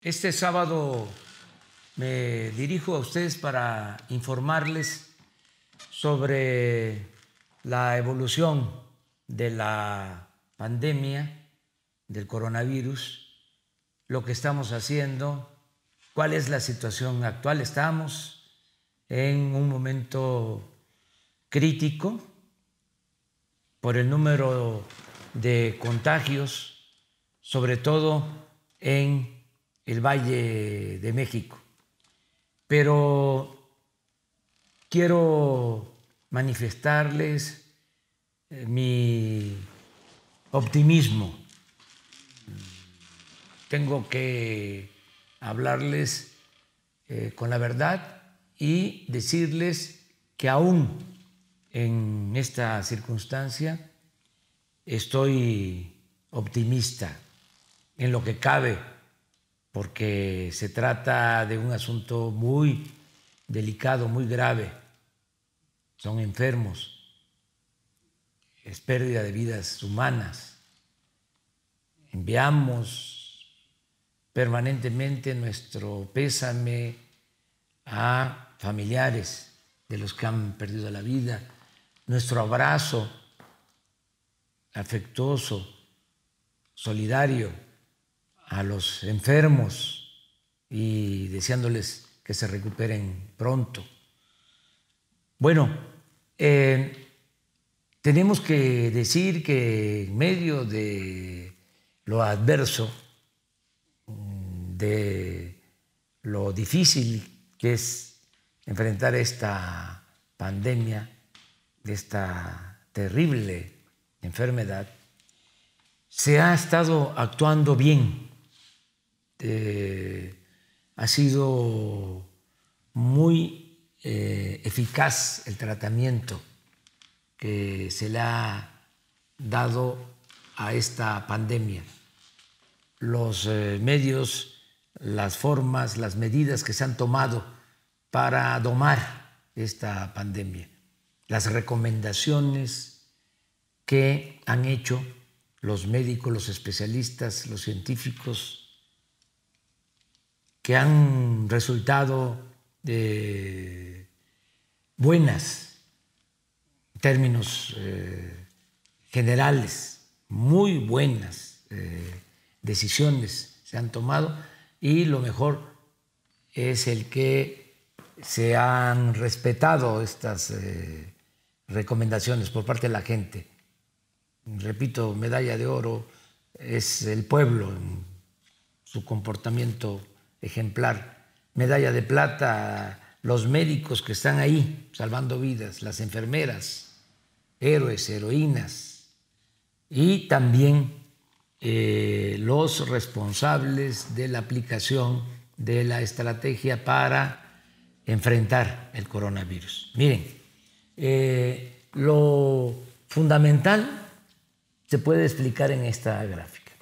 Este sábado me dirijo a ustedes para informarles sobre la evolución de la pandemia del coronavirus, lo que estamos haciendo, cuál es la situación actual. Estamos en un momento crítico por el número de contagios, sobre todo en el Valle de México. Pero quiero manifestarles eh, mi optimismo. Tengo que hablarles eh, con la verdad y decirles que aún en esta circunstancia estoy optimista en lo que cabe porque se trata de un asunto muy delicado, muy grave. Son enfermos, es pérdida de vidas humanas. Enviamos permanentemente nuestro pésame a familiares de los que han perdido la vida, nuestro abrazo afectuoso, solidario a los enfermos y deseándoles que se recuperen pronto. Bueno, eh, tenemos que decir que en medio de lo adverso, de lo difícil que es enfrentar esta pandemia, de esta terrible enfermedad, se ha estado actuando bien este, ha sido muy eh, eficaz el tratamiento que se le ha dado a esta pandemia. Los eh, medios, las formas, las medidas que se han tomado para domar esta pandemia, las recomendaciones que han hecho los médicos, los especialistas, los científicos, que han resultado de eh, buenas en términos eh, generales, muy buenas eh, decisiones se han tomado y lo mejor es el que se han respetado estas recomendaciones por parte de la gente. Repito, medalla de oro es el pueblo en su comportamiento ejemplar, medalla de plata, los médicos que están ahí salvando vidas, las enfermeras, héroes, heroínas, y también eh, los responsables de la aplicación de la estrategia para enfrentar el coronavirus. Miren, eh, lo fundamental se puede explicar en esta gráfica.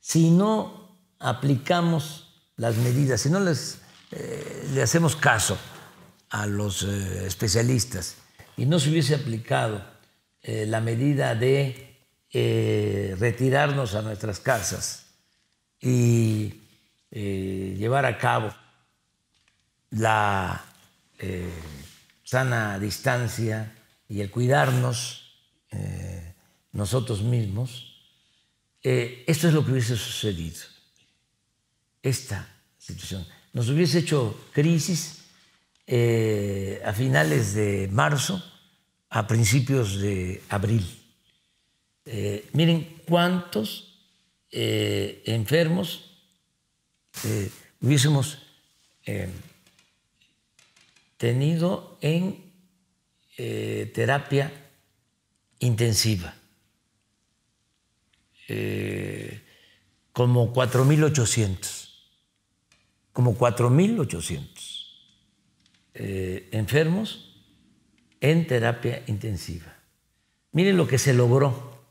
Si no aplicamos las medidas, si no les, eh, le hacemos caso a los eh, especialistas y no se hubiese aplicado eh, la medida de retirarnos a nuestras casas y llevar a cabo la sana distancia y el cuidarnos nosotros mismos, esto es lo que hubiese sucedido esta situación. Nos hubiese hecho crisis eh, a finales de marzo, a principios de abril. Eh, miren cuántos eh, enfermos hubiésemos tenido en terapia intensiva. como 4.800 como 4.800 eh, enfermos en terapia intensiva. Miren lo que se logró.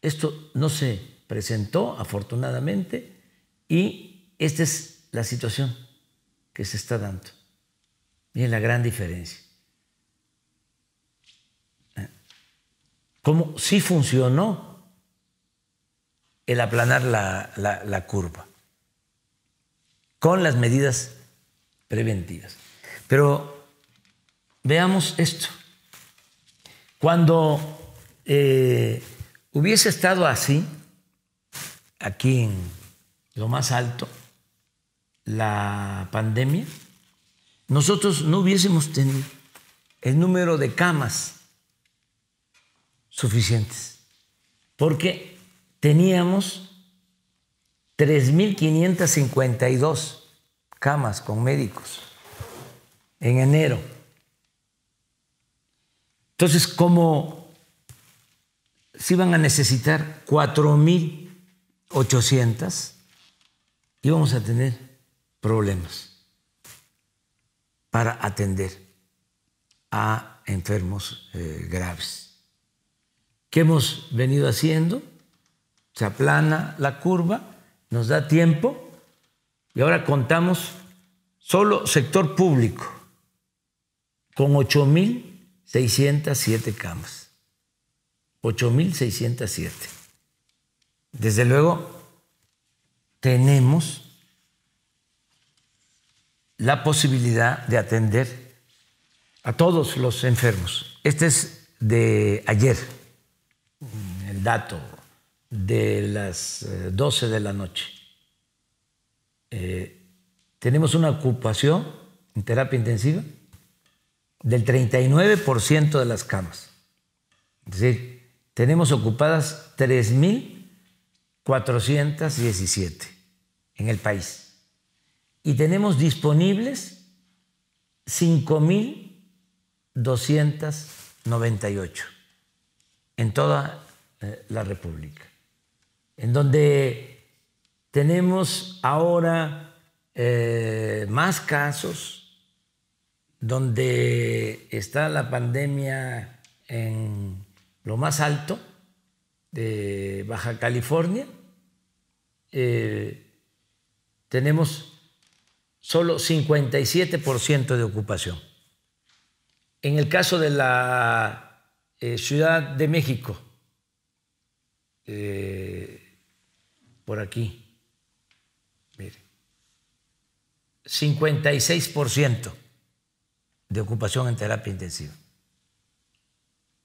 Esto no se presentó, afortunadamente, y esta es la situación que se está dando. Miren la gran diferencia. Cómo sí funcionó el aplanar la curva con las medidas preventivas. Pero veamos esto. Cuando eh, hubiese estado así, aquí en lo más alto, la pandemia, nosotros no hubiésemos tenido el número de camas suficientes, porque teníamos 3.552 camas con médicos en enero. Entonces, como si van a necesitar 4.800, íbamos a tener problemas para atender a enfermos eh, graves. ¿Qué hemos venido haciendo? Se aplana la curva nos da tiempo y ahora contamos solo sector público con 8.607 camas. 8.607. Desde luego, tenemos la posibilidad de atender a todos los enfermos. Este es de ayer, el dato de las 12 eh, de la noche. Eh, tenemos una ocupación en terapia intensiva del 39% de las camas. Es decir, tenemos ocupadas 3.417 en el país. Y tenemos disponibles 5.298 en toda eh, la República en donde tenemos ahora eh, más casos, donde está la pandemia en lo más alto de Baja California, eh, tenemos solo 57% de ocupación. En el caso de la eh, Ciudad de México, por aquí. Mire, 56% de ocupación en terapia intensiva.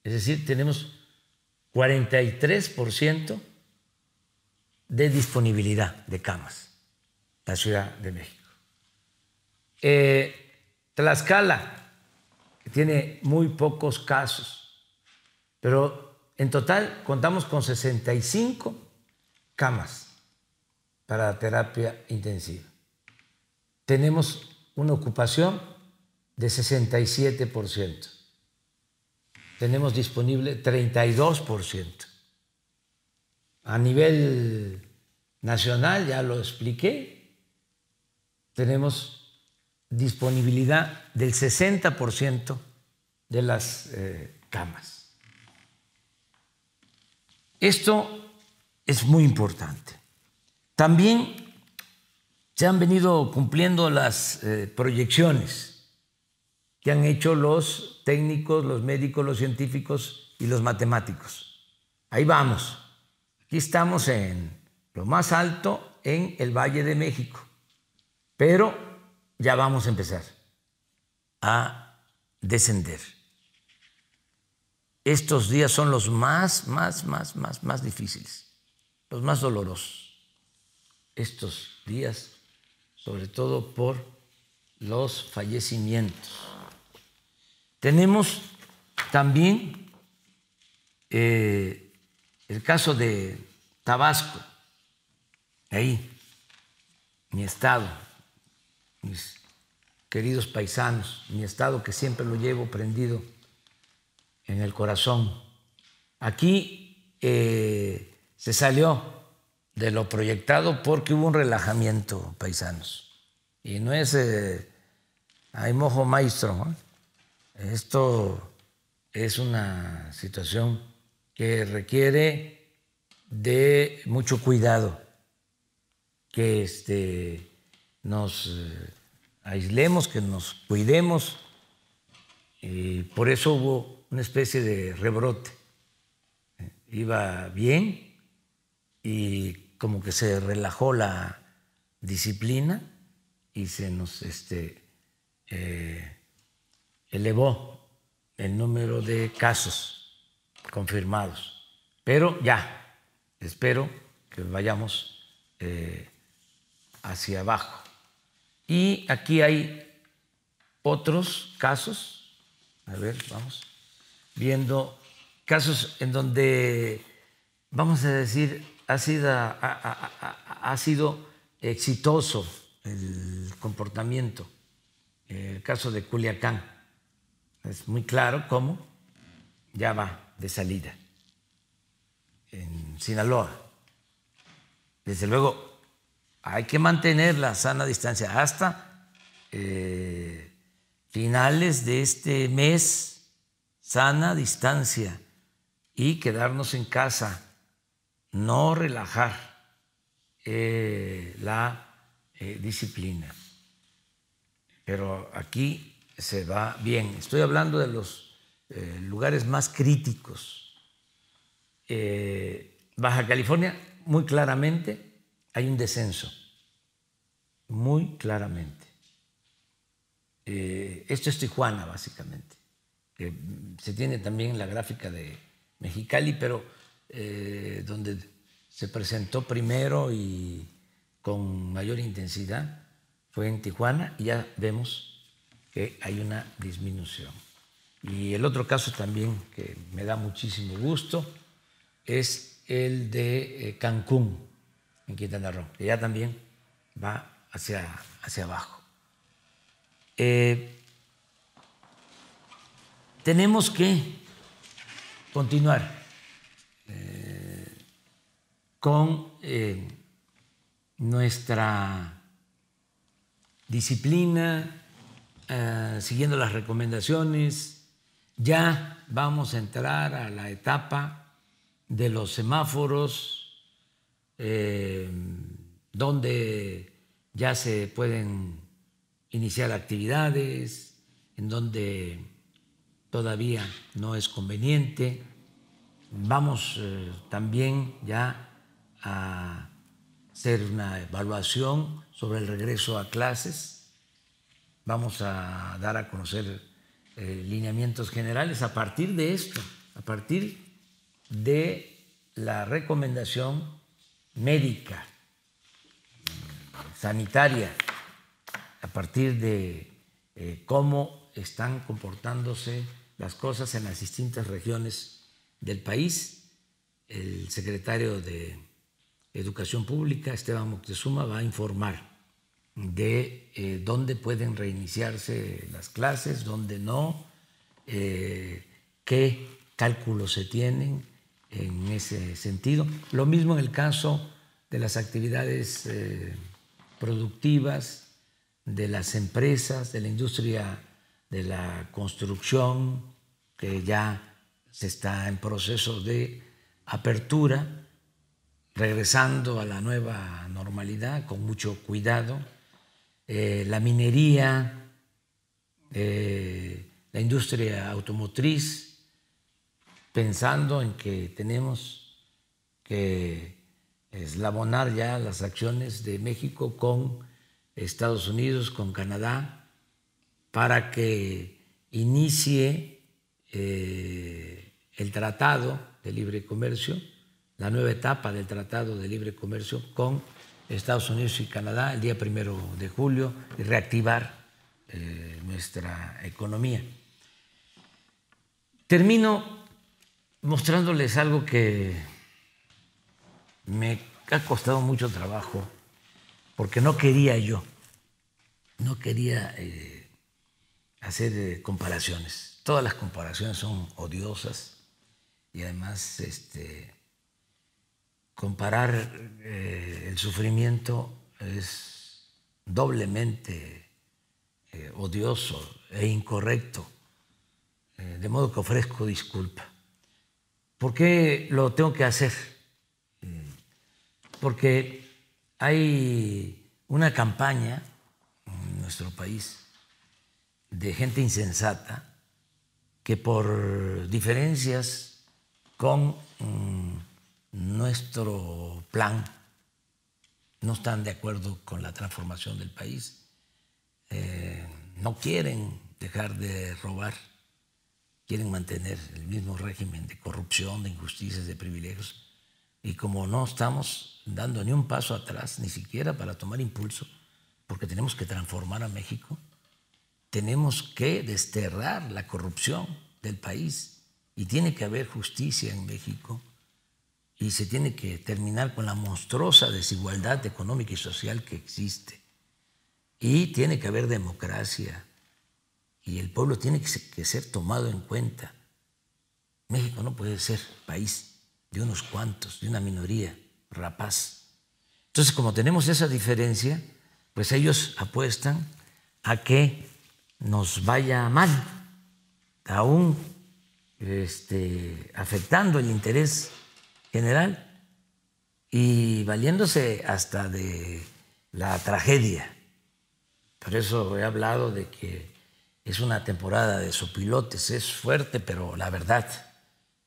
Es decir, tenemos 43% de disponibilidad de camas en la Ciudad de México. Eh, Tlaxcala, que tiene muy pocos casos, pero en total contamos con 65 camas para terapia intensiva. Tenemos una ocupación de 67%. Tenemos disponible 32%. A nivel nacional, ya lo expliqué, tenemos disponibilidad del 60% de las eh, camas. Esto es muy importante. También se han venido cumpliendo las eh, proyecciones que han hecho los técnicos, los médicos, los científicos y los matemáticos. Ahí vamos. Aquí estamos en lo más alto en el Valle de México, pero ya vamos a empezar a descender. Estos días son los más, más, más, más, más difíciles, los más dolorosos estos días, sobre todo por los fallecimientos. Tenemos también eh, el caso de Tabasco, ahí, mi estado, mis queridos paisanos, mi estado que siempre lo llevo prendido en el corazón. Aquí eh, se salió de lo proyectado porque hubo un relajamiento, paisanos. Y no es eh, hay mojo maestro. Esto es una situación que requiere de mucho cuidado, que este, nos eh, aislemos, que nos cuidemos. Y por eso hubo una especie de rebrote. Iba bien y como que se relajó la disciplina y se nos este, eh, elevó el número de casos confirmados. Pero ya, espero que vayamos eh, hacia abajo. Y aquí hay otros casos, a ver, vamos, viendo casos en donde, vamos a decir, ha sido, exitoso el comportamiento. El caso de Culiacán es muy claro cómo ya va de salida en Sinaloa. Desde luego, hay que mantener la sana distancia hasta eh, finales de este mes, sana distancia y quedarnos en casa no relajar eh, la eh, disciplina. Pero aquí se va bien. Estoy hablando de los eh, lugares más críticos. Baja California, muy claramente, hay un descenso. Muy claramente. esto es Tijuana, básicamente. se tiene también la gráfica de Mexicali, pero eh, donde se presentó primero y con mayor intensidad fue en Tijuana y ya vemos que hay una disminución. Y el otro caso también que me da muchísimo gusto es el de eh, Cancún, en Quintana Roo, que ya también va hacia, hacia abajo. Eh, tenemos que continuar con eh, nuestra disciplina, eh, siguiendo las recomendaciones. Ya vamos a entrar a la etapa de los semáforos, eh, donde ya se pueden iniciar actividades, en donde todavía no es conveniente. Vamos también ya a hacer una evaluación sobre el regreso a clases. Vamos a dar a conocer eh, lineamientos generales a partir de esto, a partir de la recomendación médica, sanitaria, a partir de eh, cómo están comportándose las cosas en las distintas regiones del país. El secretario de Educación Pública, Esteban Moctezuma, va a informar de eh, dónde pueden reiniciarse las clases, dónde no, eh, qué cálculos se tienen en ese sentido. Lo mismo en el caso de las actividades eh, productivas, de las empresas, de la industria de la construcción, que ya se está en proceso de apertura regresando a la nueva normalidad con mucho cuidado, eh, la minería, eh, la industria automotriz, pensando en que tenemos que eslabonar ya las acciones de México con Estados Unidos, con Canadá, para que inicie eh, el tratado de libre comercio la nueva etapa del Tratado de Libre Comercio con Estados Unidos y Canadá el día primero de julio y reactivar eh, nuestra economía. Termino mostrándoles algo que me ha costado mucho trabajo porque no quería yo, no quería eh, hacer eh, comparaciones. Todas las comparaciones son odiosas y además este, comparar eh, el sufrimiento es doblemente eh, odioso e incorrecto, eh, de modo que ofrezco disculpa. ¿Por qué lo tengo que hacer? Mm, porque hay una campaña en nuestro país de gente insensata que por diferencias con... Mm, nuestro plan, no están de acuerdo con la transformación del país, eh, no quieren dejar de robar, quieren mantener el mismo régimen de corrupción, de injusticias, de privilegios, y como no estamos dando ni un paso atrás, ni siquiera para tomar impulso, porque tenemos que transformar a México, tenemos que desterrar la corrupción del país y tiene que haber justicia en México y se tiene que terminar con la monstruosa desigualdad económica y social que existe. Y tiene que haber democracia y el pueblo tiene que ser tomado en cuenta. México no puede ser país de unos cuantos, de una minoría rapaz. Entonces, como tenemos esa diferencia, pues ellos apuestan a que nos vaya mal, aún este, afectando el interés general y valiéndose hasta de la tragedia. Por eso he hablado de que es una temporada de sopilotes, es fuerte, pero la verdad,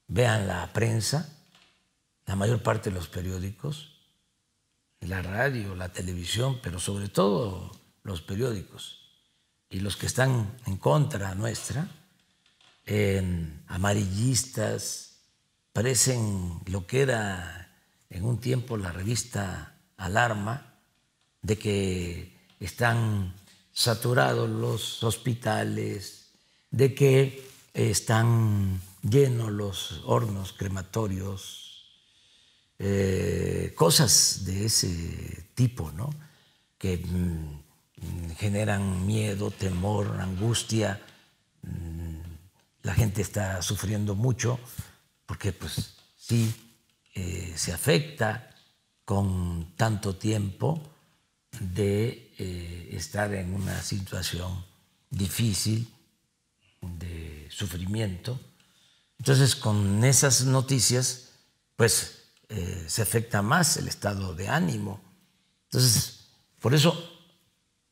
vean la prensa, la mayor parte de los periódicos, la radio, la televisión, pero sobre todo los periódicos y los que están en contra nuestra, en amarillistas, Parecen lo que era en un tiempo la revista Alarma, de que están saturados los hospitales, de que eh, están llenos los hornos crematorios, eh, cosas de ese tipo, Que mm, generan miedo, temor, angustia, mm, la gente está sufriendo mucho porque pues sí eh, se afecta con tanto tiempo de eh, estar en una situación difícil, de sufrimiento. Entonces, con esas noticias, pues eh, se afecta más el estado de ánimo. Entonces, por eso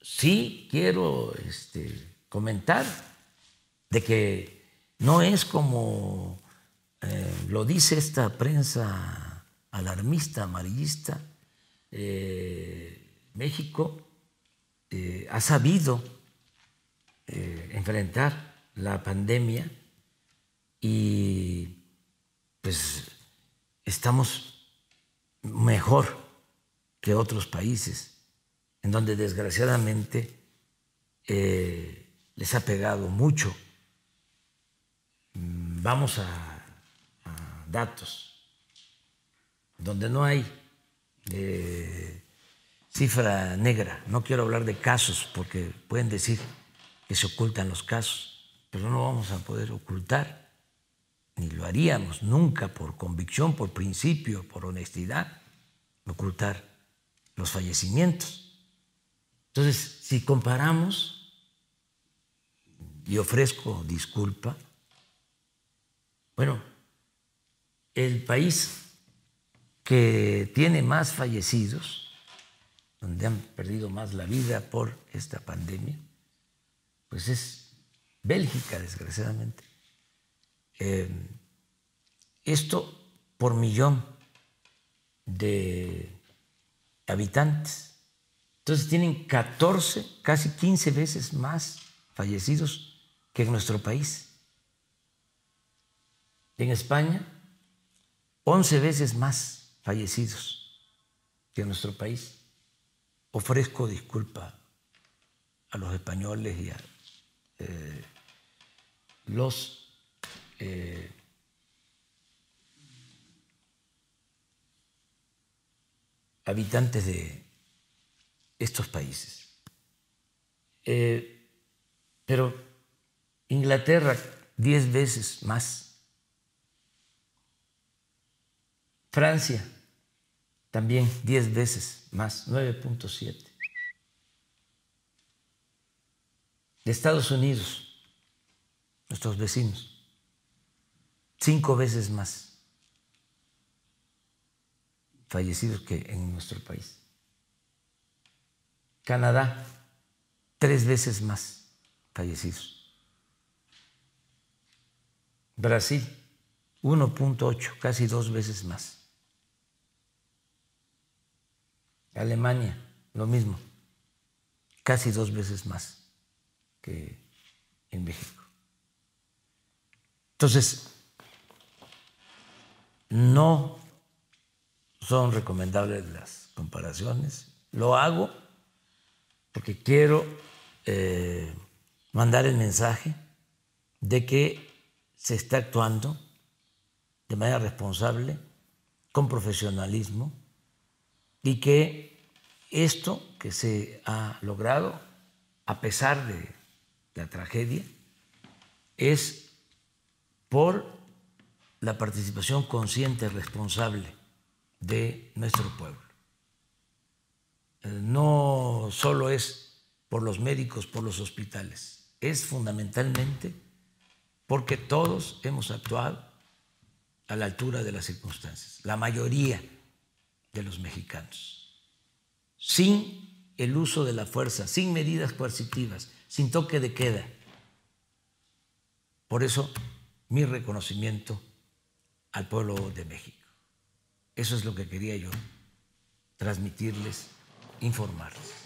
sí quiero este, comentar de que no es como eh, lo dice esta prensa alarmista, amarillista, eh, México eh, ha sabido enfrentar la pandemia y pues estamos mejor que otros países, en donde desgraciadamente les ha pegado mucho. Mm, vamos a datos, donde no hay eh, cifra negra. No quiero hablar de casos porque pueden decir que se ocultan los casos, pero no vamos a poder ocultar, ni lo haríamos nunca por convicción, por principio, por honestidad, ocultar los fallecimientos. Entonces, si comparamos, y ofrezco disculpa, bueno, el país que tiene más fallecidos, donde han perdido más la vida por esta pandemia, pues es Bélgica, desgraciadamente. Eh, esto por millón de habitantes. Entonces tienen 14, casi 15 veces más fallecidos que en nuestro país. En España 11 veces más fallecidos que en nuestro país. Ofrezco disculpa a los españoles y a eh, los eh, habitantes de estos países. Eh, pero Inglaterra, 10 veces más Francia, también 10 veces más, 9.7. Estados Unidos, nuestros vecinos, 5 veces más fallecidos que en nuestro país. Canadá, 3 veces más fallecidos. Brasil, 1.8, casi dos veces más. Alemania, lo mismo, casi dos veces más que en México. Entonces, no son recomendables las comparaciones. Lo hago porque quiero eh, mandar el mensaje de que se está actuando de manera responsable, con profesionalismo y que esto que se ha logrado, a pesar de la tragedia, es por la participación consciente, responsable de nuestro pueblo. Eh, no solo es por los médicos, por los hospitales, es fundamentalmente porque todos hemos actuado a la altura de las circunstancias, la mayoría de los mexicanos, sin el uso de la fuerza, sin medidas coercitivas, sin toque de queda. Por eso, mi reconocimiento al pueblo de México. Eso es lo que quería yo transmitirles, informarles.